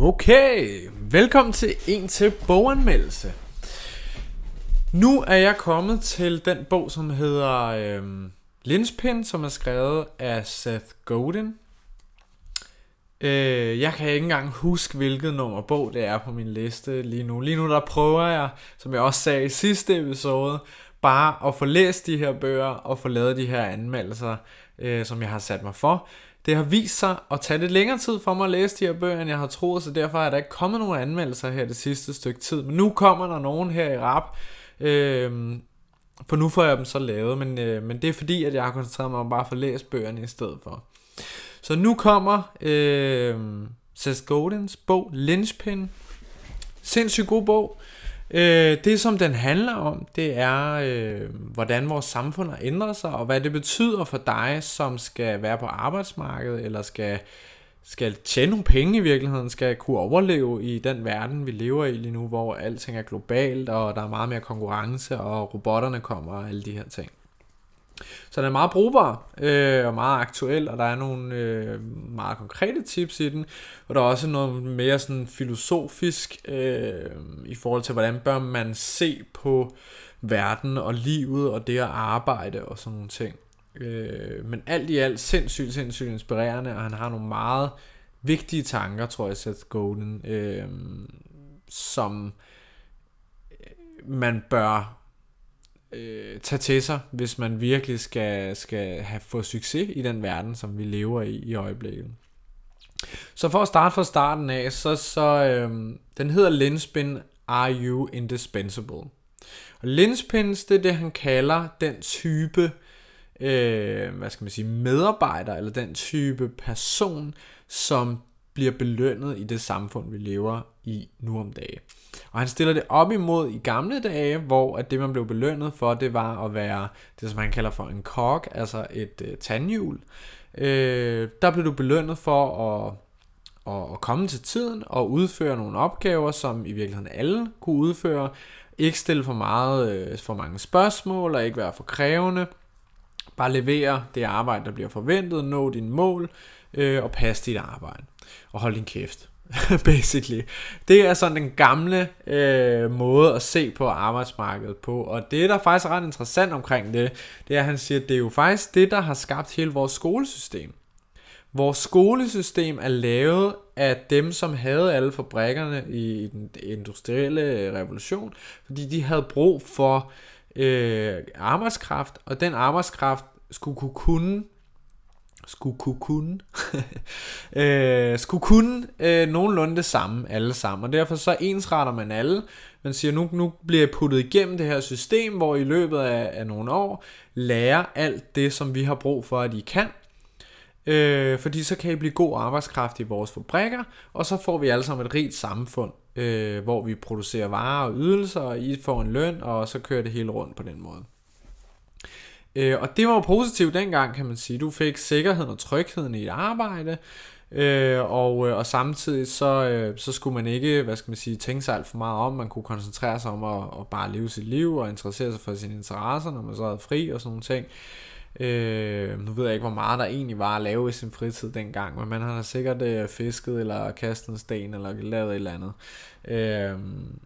Okay, velkommen til en til boganmeldelse. Nu er jeg kommet til den bog, som hedder øh, Linspin, som er skrevet af Seth Godin. Øh, jeg kan ikke engang huske, hvilket nummer bog det er på min liste lige nu. Lige nu der prøver jeg, som jeg også sagde i sidste episode, bare at få læst de her bøger og få lavet de her anmeldelser, øh, som jeg har sat mig for. Det har vist sig at tage lidt længere tid for mig at læse de her bøger, end jeg har troet, så derfor er der ikke kommet nogen anmeldelser her det sidste stykke tid. Men nu kommer der nogen her i rap, øh, for nu får jeg dem så lavet, men, øh, men det er fordi, at jeg har koncentreret mig om bare at få læst bøgerne i stedet for. Så nu kommer øh, Seth Godins bog Lynchpin. Sindssygt god bog. Øh, det, som den handler om, det er, øh, hvordan vores samfund har ændret sig, og hvad det betyder for dig, som skal være på arbejdsmarkedet, eller skal, skal tjene nogle penge i virkeligheden, skal kunne overleve i den verden, vi lever i lige nu, hvor alting er globalt, og der er meget mere konkurrence, og robotterne kommer, og alle de her ting. Så den er meget brugbar øh, og meget aktuel, og der er nogle øh, meget konkrete tips i den, og der er også noget mere sådan filosofisk øh, i forhold til, hvordan bør man se på verden og livet og det at arbejde og sådan nogle ting. Øh, men alt i alt sindssygt, sindssygt inspirerende, og han har nogle meget vigtige tanker, tror jeg, Seth Godin, øh, som man bør øh, tage til sig, hvis man virkelig skal, skal have få succes i den verden, som vi lever i i øjeblikket. Så for at starte fra starten af, så, så øh, den hedder Linspin Are You Indispensable? Og linspins, det er det, han kalder den type, øh, hvad skal man sige, medarbejder, eller den type person, som bliver belønnet i det samfund, vi lever i nu om dagen. Og han stiller det op imod i gamle dage, hvor at det man blev belønnet for, det var at være det, som han kalder for en kok, altså et øh, tandhjul. Øh, der blev du belønnet for at og, og komme til tiden og udføre nogle opgaver, som i virkeligheden alle kunne udføre. Ikke stille for, meget, øh, for mange spørgsmål og ikke være for krævende. Bare levere det arbejde, der bliver forventet, nå dine mål øh, og passe dit arbejde og hold din kæft. basically. Det er sådan den gamle øh, måde at se på arbejdsmarkedet på, og det, der er faktisk ret interessant omkring det, det er, at han siger, at det er jo faktisk det, der har skabt hele vores skolesystem. Vores skolesystem er lavet af dem, som havde alle fabrikkerne i den industrielle revolution, fordi de havde brug for øh, arbejdskraft, og den arbejdskraft skulle kunne skulle kunne, kunne øh, skulle kunne øh, nogenlunde det samme alle sammen. Og derfor så ensretter man alle. Man siger, nu, nu bliver jeg puttet igennem det her system, hvor I løbet af, af nogle år lærer alt det, som vi har brug for, at I kan. Øh, fordi så kan I blive god arbejdskraft i vores fabrikker, og så får vi alle sammen et rigt samfund, øh, hvor vi producerer varer og ydelser, og I får en løn, og så kører det hele rundt på den måde. Øh, og det var jo positivt dengang, kan man sige. Du fik sikkerheden og trygheden i et arbejde, øh, og, øh, og samtidig så, øh, så skulle man ikke, hvad skal man sige, tænke sig alt for meget om. Man kunne koncentrere sig om at, at bare leve sit liv og interessere sig for sine interesser, når man så havde fri og sådan nogle ting. Øh, nu ved jeg ikke, hvor meget der egentlig var at lave i sin fritid dengang, men man har sikkert øh, fisket eller kastet en sten eller lavet et eller andet. Øh,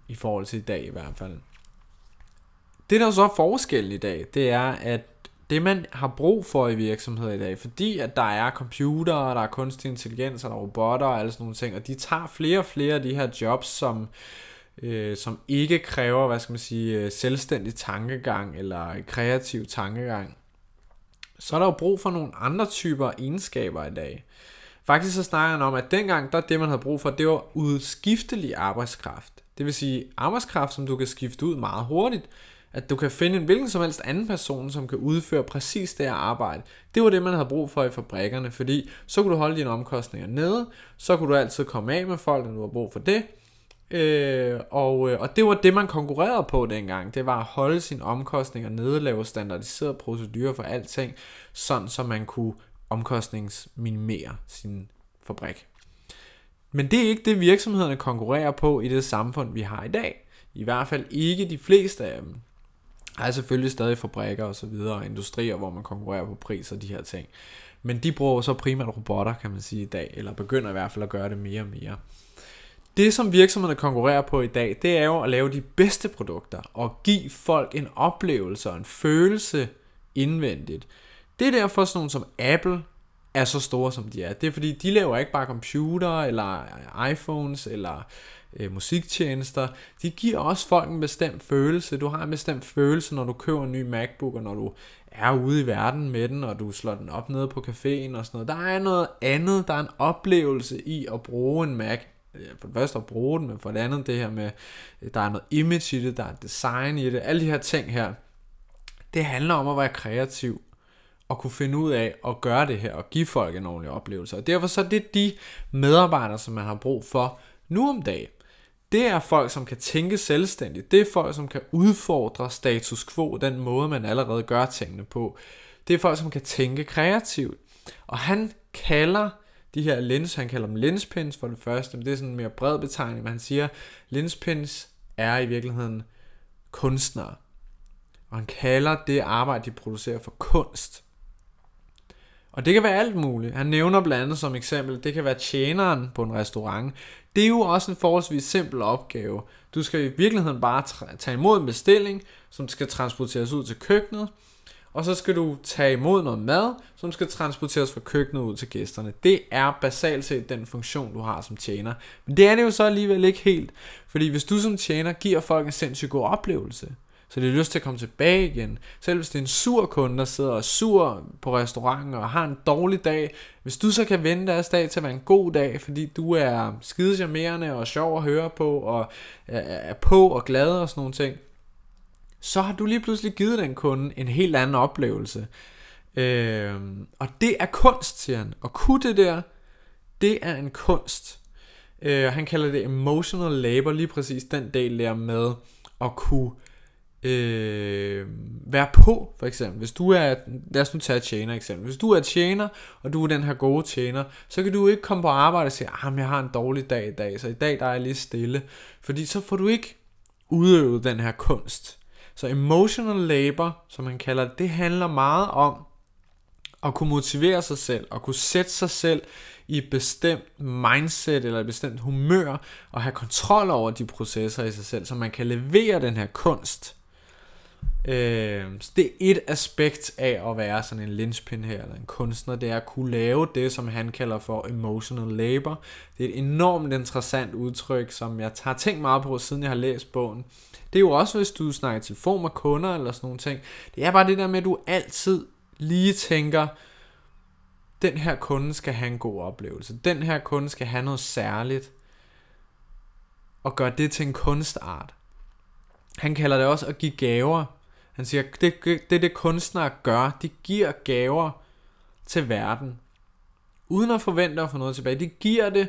I forhold til i dag i hvert fald. Det der så er forskellen i dag, det er, at det man har brug for i virksomheder i dag, fordi at der er computer, og der er kunstig intelligens, og der er robotter og alle sådan nogle ting, og de tager flere og flere af de her jobs, som, øh, som ikke kræver, hvad skal man sige, øh, selvstændig tankegang eller kreativ tankegang, så er der jo brug for nogle andre typer egenskaber i dag. Faktisk så snakker han om, at dengang, der det man havde brug for, det var udskiftelig arbejdskraft. Det vil sige arbejdskraft, som du kan skifte ud meget hurtigt. At du kan finde en hvilken som helst anden person, som kan udføre præcis det her arbejde. Det var det, man havde brug for i fabrikkerne, fordi så kunne du holde dine omkostninger nede, så kunne du altid komme af med folk, når du har brug for det. Øh, og, øh, og det var det, man konkurrerede på dengang. Det var at holde sine omkostninger nede, lave standardiserede procedurer for alting, sådan så man kunne omkostningsminimere sin fabrik. Men det er ikke det, virksomhederne konkurrerer på i det samfund, vi har i dag. I hvert fald ikke de fleste af dem. Der er selvfølgelig stadig fabrikker og så videre, og industrier, hvor man konkurrerer på pris og de her ting. Men de bruger så primært robotter, kan man sige i dag, eller begynder i hvert fald at gøre det mere og mere. Det, som virksomhederne konkurrerer på i dag, det er jo at lave de bedste produkter og give folk en oplevelse og en følelse indvendigt. Det er derfor sådan nogle som Apple er så store, som de er. Det er fordi, de laver ikke bare computer, eller iPhones, eller øh, musiktjenester. De giver også folk en bestemt følelse. Du har en bestemt følelse, når du køber en ny MacBook, og når du er ude i verden med den, og du slår den op nede på caféen og sådan noget. Der er noget andet, der er en oplevelse i at bruge en Mac. For det første at bruge den, men for det andet det her med, der er noget image i det, der er design i det, alle de her ting her. Det handler om at være kreativ og kunne finde ud af at gøre det her og give folk en ordentlig oplevelse. Og derfor så er det de medarbejdere, som man har brug for nu om dagen det er folk, som kan tænke selvstændigt. Det er folk, som kan udfordre status quo, den måde, man allerede gør tingene på. Det er folk, som kan tænke kreativt. Og han kalder de her lens, han kalder dem lenspins for det første, men det er sådan en mere bred betegning, men han siger, lenspins er i virkeligheden kunstnere. Og han kalder det arbejde, de producerer for kunst. Og det kan være alt muligt. Han nævner blandt andet som eksempel, det kan være tjeneren på en restaurant. Det er jo også en forholdsvis simpel opgave. Du skal i virkeligheden bare tage imod en bestilling, som skal transporteres ud til køkkenet, og så skal du tage imod noget mad, som skal transporteres fra køkkenet ud til gæsterne. Det er basalt set den funktion, du har som tjener. Men det er det jo så alligevel ikke helt, fordi hvis du som tjener giver folk en sindssygt god oplevelse, så de har lyst til at komme tilbage igen. Selv hvis det er en sur kunde, der sidder og sur på restauranten og har en dårlig dag. Hvis du så kan vende deres dag til at være en god dag, fordi du er skide charmerende og sjov at høre på og er på og glad og sådan nogle ting. Så har du lige pludselig givet den kunde en helt anden oplevelse. Øh, og det er kunst, siger han. Og kunne det der, det er en kunst. Øh, han kalder det emotional labor, lige præcis den del der med at kunne øh, øh, være på, for eksempel. Hvis du er, lad os nu tage tjener eksempel. Hvis du er tjener, og du er den her gode tjener, så kan du ikke komme på arbejde og sige, at ah, jeg har en dårlig dag i dag, så i dag der er jeg lige stille. Fordi så får du ikke udøvet den her kunst. Så emotional labor, som man kalder det, det handler meget om at kunne motivere sig selv, og kunne sætte sig selv i et bestemt mindset eller et bestemt humør, og have kontrol over de processer i sig selv, så man kan levere den her kunst. Øh, så det er et aspekt af at være sådan en linspin her, eller en kunstner, det er at kunne lave det, som han kalder for emotional labor. Det er et enormt interessant udtryk, som jeg har tænkt meget på, siden jeg har læst bogen. Det er jo også, hvis du snakker til form af kunder eller sådan nogle ting. Det er bare det der med, at du altid lige tænker, den her kunde skal have en god oplevelse. Den her kunde skal have noget særligt. Og gøre det til en kunstart. Han kalder det også at give gaver han siger, det er det, det kunstnere gør. De giver gaver til verden. Uden at forvente at få noget tilbage. De giver det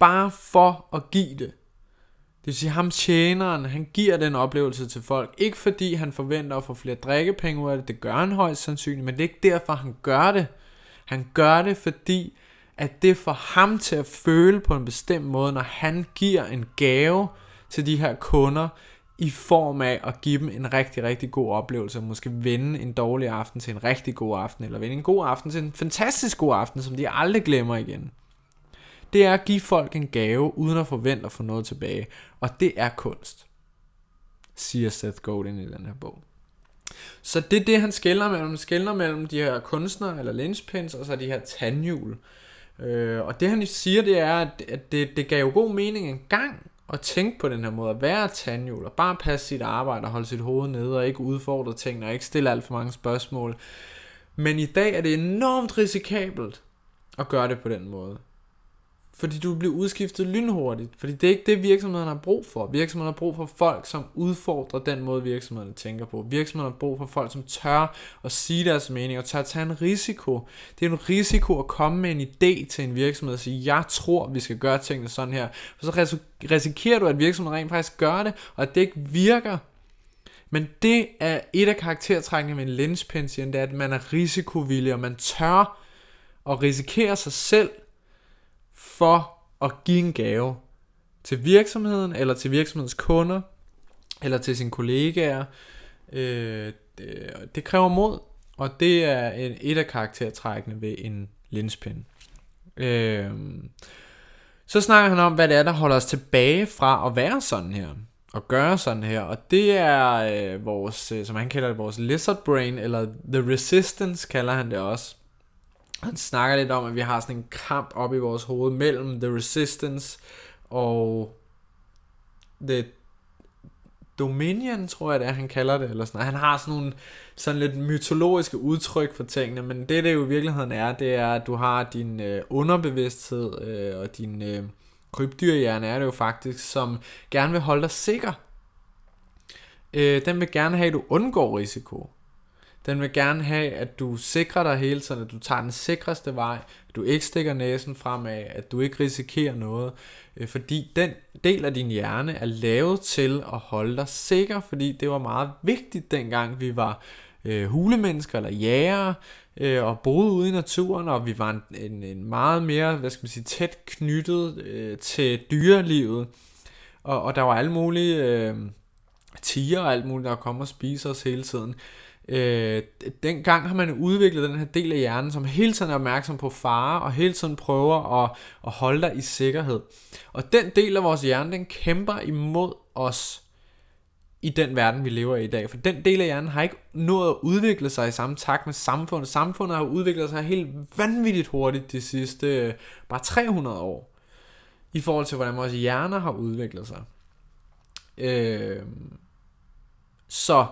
bare for at give det. Det vil sige, ham tjeneren, han giver den oplevelse til folk. Ikke fordi han forventer at få flere drikkepenge ud af det. Det gør han højst sandsynligt, men det er ikke derfor, han gør det. Han gør det, fordi at det får ham til at føle på en bestemt måde, når han giver en gave til de her kunder, i form af at give dem en rigtig, rigtig god oplevelse, og måske vende en dårlig aften til en rigtig god aften, eller vende en god aften til en fantastisk god aften, som de aldrig glemmer igen. Det er at give folk en gave, uden at forvente at få noget tilbage, og det er kunst, siger Seth Godin i den her bog. Så det er det, han skældner mellem. Skældner mellem de her kunstnere, eller linspins, og så de her tandhjul. Øh, og det han siger, det er, at det, det gav jo god mening engang, at tænke på den her måde, at være tandhjul, og bare passe sit arbejde og holde sit hoved nede, og ikke udfordre ting, og ikke stille alt for mange spørgsmål. Men i dag er det enormt risikabelt at gøre det på den måde. Fordi du bliver udskiftet lynhurtigt. Fordi det er ikke det, virksomhederne har brug for. Virksomhederne har brug for folk, som udfordrer den måde, virksomhederne tænker på. Virksomhederne har brug for folk, som tør at sige deres mening og tør at tage en risiko. Det er en risiko at komme med en idé til en virksomhed og sige, jeg tror, vi skal gøre tingene sådan her. Og så risikerer du, at virksomheden rent faktisk gør det, og at det ikke virker. Men det er et af karaktertrækkene med en linspensien, det er, at man er risikovillig, og man tør at risikere sig selv – for at give en gave til virksomheden, eller til virksomhedens kunder, eller til sine kollegaer. Øh, det, det kræver mod, og det er en, et af karaktertrækkene ved en linspind. Øh, så snakker han om, hvad det er, der holder os tilbage fra at være sådan her, og gøre sådan her, og det er øh, vores, som han kalder det, vores lizard brain, eller the resistance kalder han det også han snakker lidt om, at vi har sådan en kamp op i vores hoved mellem The Resistance og The Dominion, tror jeg det er, han kalder det, eller sådan Han har sådan nogle sådan lidt mytologiske udtryk for tingene, men det det jo i virkeligheden er, det er, at du har din øh, underbevidsthed øh, og din øh, krybdyrhjerne er det jo faktisk, som gerne vil holde dig sikker. Øh, den vil gerne have, at du undgår risiko. Den vil gerne have, at du sikrer dig hele tiden, at du tager den sikreste vej, at du ikke stikker næsen fremad, at du ikke risikerer noget, øh, fordi den del af din hjerne er lavet til at holde dig sikker, fordi det var meget vigtigt dengang vi var øh, hulemennesker eller jæger øh, og boede ude i naturen, og vi var en, en, en meget mere, hvad skal man sige, tæt knyttet øh, til dyrelivet. Og, og der var alle mulige øh, tiger og alt muligt, der kom og spiste os hele tiden. Øh, dengang har man udviklet den her del af hjernen, som hele tiden er opmærksom på fare, og hele tiden prøver at, at holde dig i sikkerhed. Og den del af vores hjerne, den kæmper imod os i den verden, vi lever i i dag. For den del af hjernen har ikke nået at udvikle sig i samme takt med samfundet. Samfundet har udviklet sig helt vanvittigt hurtigt de sidste øh, bare 300 år. I forhold til, hvordan vores hjerner har udviklet sig. Øh, så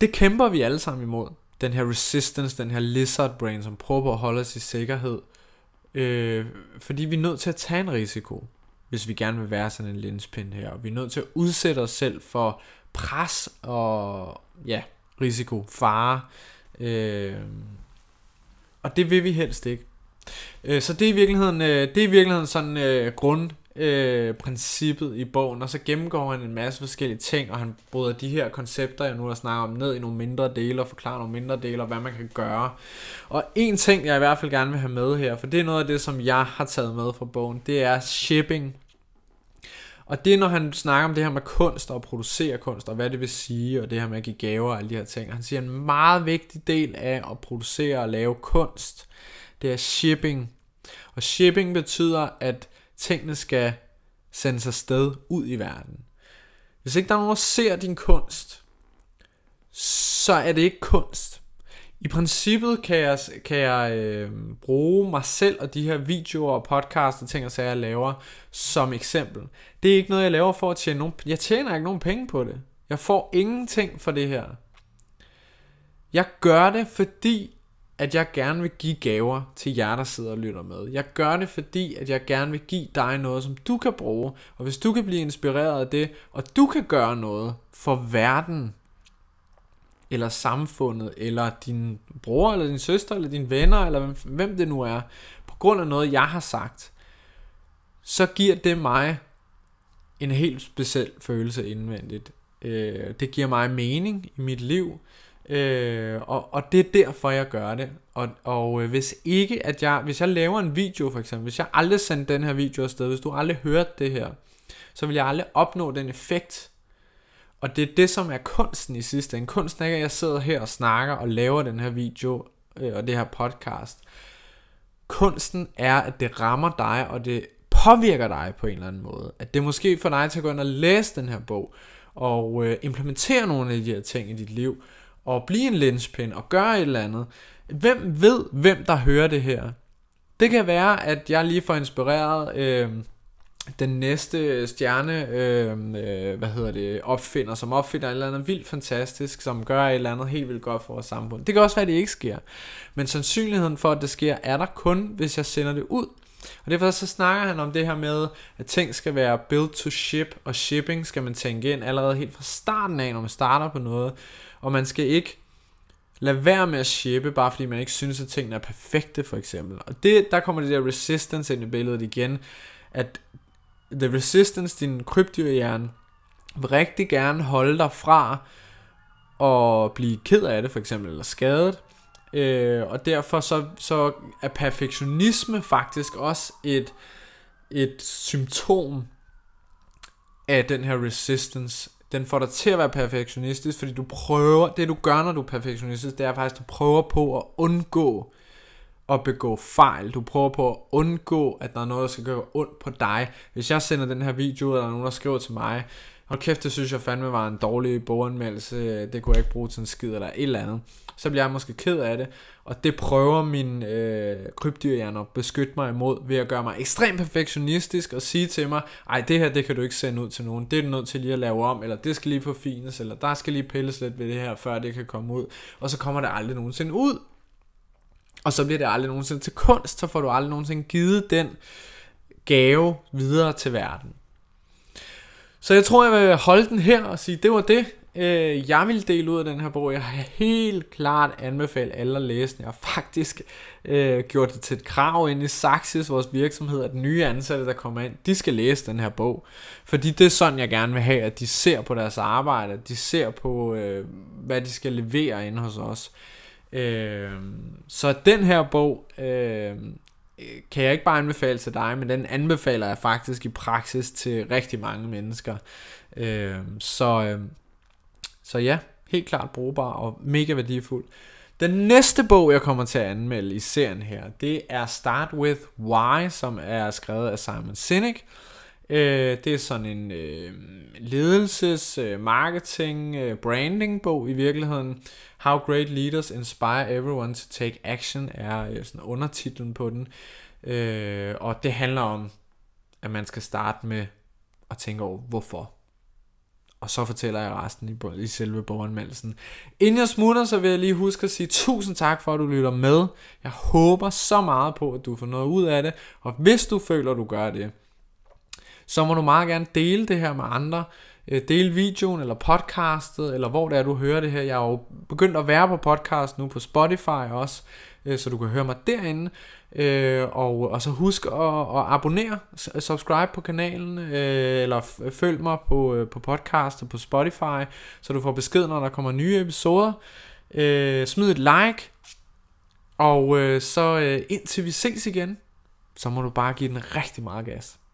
det kæmper vi alle sammen imod. Den her resistance, den her lizard brain, som prøver på at holde os i sikkerhed. Øh, fordi vi er nødt til at tage en risiko, hvis vi gerne vil være sådan en linspind her. Og vi er nødt til at udsætte os selv for pres og ja, risiko, fare. Øh, og det vil vi helst ikke. Øh, så det er i virkeligheden, øh, det er i virkeligheden sådan øh, grund øh, princippet i bogen, og så gennemgår han en masse forskellige ting, og han bryder de her koncepter, jeg nu har snakket om, ned i nogle mindre dele, og forklarer nogle mindre dele, og hvad man kan gøre. Og en ting, jeg i hvert fald gerne vil have med her, for det er noget af det, som jeg har taget med fra bogen, det er shipping. Og det er, når han snakker om det her med kunst og producere kunst, og hvad det vil sige, og det her med at give gaver og alle de her ting. Han siger, en meget vigtig del af at producere og lave kunst, det er shipping. Og shipping betyder, at Tingene skal sende sig sted ud i verden. Hvis ikke der er nogen, der ser din kunst, så er det ikke kunst. I princippet kan jeg, kan jeg øh, bruge mig selv og de her videoer og podcasts og ting og sager, jeg laver, som eksempel. Det er ikke noget, jeg laver for at tjene nogen... Jeg tjener ikke nogen penge på det. Jeg får ingenting for det her. Jeg gør det, fordi at jeg gerne vil give gaver til jer, der sidder og lytter med. Jeg gør det, fordi at jeg gerne vil give dig noget, som du kan bruge. Og hvis du kan blive inspireret af det, og du kan gøre noget for verden, eller samfundet, eller din bror, eller din søster, eller dine venner, eller hvem, det nu er, på grund af noget, jeg har sagt, så giver det mig en helt speciel følelse indvendigt. Øh, det giver mig mening i mit liv. Øh, og, og det er derfor, jeg gør det. Og, og øh, hvis ikke, at jeg, hvis jeg laver en video for eksempel, hvis jeg aldrig sendte den her video afsted, hvis du aldrig hørte det her, så vil jeg aldrig opnå den effekt. Og det er det, som er kunsten i sidste ende. Kunsten er ikke, at jeg sidder her og snakker og laver den her video øh, og det her podcast. Kunsten er, at det rammer dig, og det påvirker dig på en eller anden måde. At det måske får dig til at gå ind og læse den her bog, og øh, implementere nogle af de her ting i dit liv og blive en linspin og gøre et eller andet. Hvem ved, hvem der hører det her? Det kan være, at jeg lige får inspireret øh, den næste stjerne, øh, øh, hvad hedder det, opfinder, som opfinder et eller andet vildt fantastisk, som gør et eller andet helt vildt godt for vores samfund. Det kan også være, at det ikke sker. Men sandsynligheden for, at det sker, er der kun, hvis jeg sender det ud. Og derfor så snakker han om det her med, at ting skal være build to ship, og shipping skal man tænke ind allerede helt fra starten af, når man starter på noget. Og man skal ikke lade være med at shippe, bare fordi man ikke synes, at tingene er perfekte, for eksempel. Og det, der kommer det der resistance ind i billedet igen, at the resistance, din krybdyrhjerne, vil rigtig gerne holde dig fra at blive ked af det, for eksempel, eller skadet. Øh, og derfor så, så er perfektionisme faktisk også et, et symptom af den her resistance den får dig til at være perfektionistisk, fordi du prøver, det du gør, når du er perfektionistisk, det er faktisk, at du prøver på at undgå at begå fejl. Du prøver på at undgå, at der er noget, der skal gøre ondt på dig. Hvis jeg sender den her video, eller der er nogen, der skriver til mig, og kæft, det synes jeg fandme var en dårlig boganmeldelse, det kunne jeg ikke bruge til en skid eller et eller andet. Så bliver jeg måske ked af det, og det prøver min øh, krybdyrhjerne at beskytte mig imod ved at gøre mig ekstremt perfektionistisk og sige til mig, ej det her det kan du ikke sende ud til nogen, det er du nødt til lige at lave om, eller det skal lige forfines, eller der skal lige pilles lidt ved det her, før det kan komme ud, og så kommer det aldrig nogensinde ud. Og så bliver det aldrig nogensinde til kunst, så får du aldrig nogensinde givet den gave videre til verden. Så jeg tror, jeg vil holde den her og sige, det var det, øh, jeg vil dele ud af den her bog. Jeg har helt klart anbefalet alle at læse den. Jeg har faktisk øh, gjort det til et krav inde i Saxis, vores virksomhed, at nye ansatte, der kommer ind, de skal læse den her bog. Fordi det er sådan, jeg gerne vil have, at de ser på deres arbejde, at de ser på, øh, hvad de skal levere ind hos os. Øh, så den her bog... Øh, Øh, kan jeg ikke bare anbefale til dig, men den anbefaler jeg faktisk i praksis til rigtig mange mennesker. Øh, så, øh, så ja, helt klart brugbar og mega værdifuld. Den næste bog, jeg kommer til at anmelde i serien her, det er Start With Why, som er skrevet af Simon Sinek. Øh, Øh, det er sådan en øh, ledelses, øh, marketing, øh, branding bog i virkeligheden. How Great Leaders Inspire Everyone to Take Action er øh, sådan undertitlen på den. Øh, og det handler om, at man skal starte med at tænke over, hvorfor. Og så fortæller jeg resten i, i selve boganmeldelsen. Inden jeg smutter, så vil jeg lige huske at sige tusind tak for, at du lytter med. Jeg håber så meget på, at du får noget ud af det. Og hvis du føler, du gør det, så må du meget gerne dele det her med andre. Øh, Del videoen eller podcastet, eller hvor det er, du hører det her. Jeg er jo begyndt at være på podcast nu på Spotify også, øh, så du kan høre mig derinde. Øh, og, og så husk at, at abonnere, subscribe på kanalen, eller følg mig på, på og på Spotify, så du får besked, når der kommer nye episoder. Smid et like, og så indtil vi ses igen, så må du bare give den rigtig meget gas.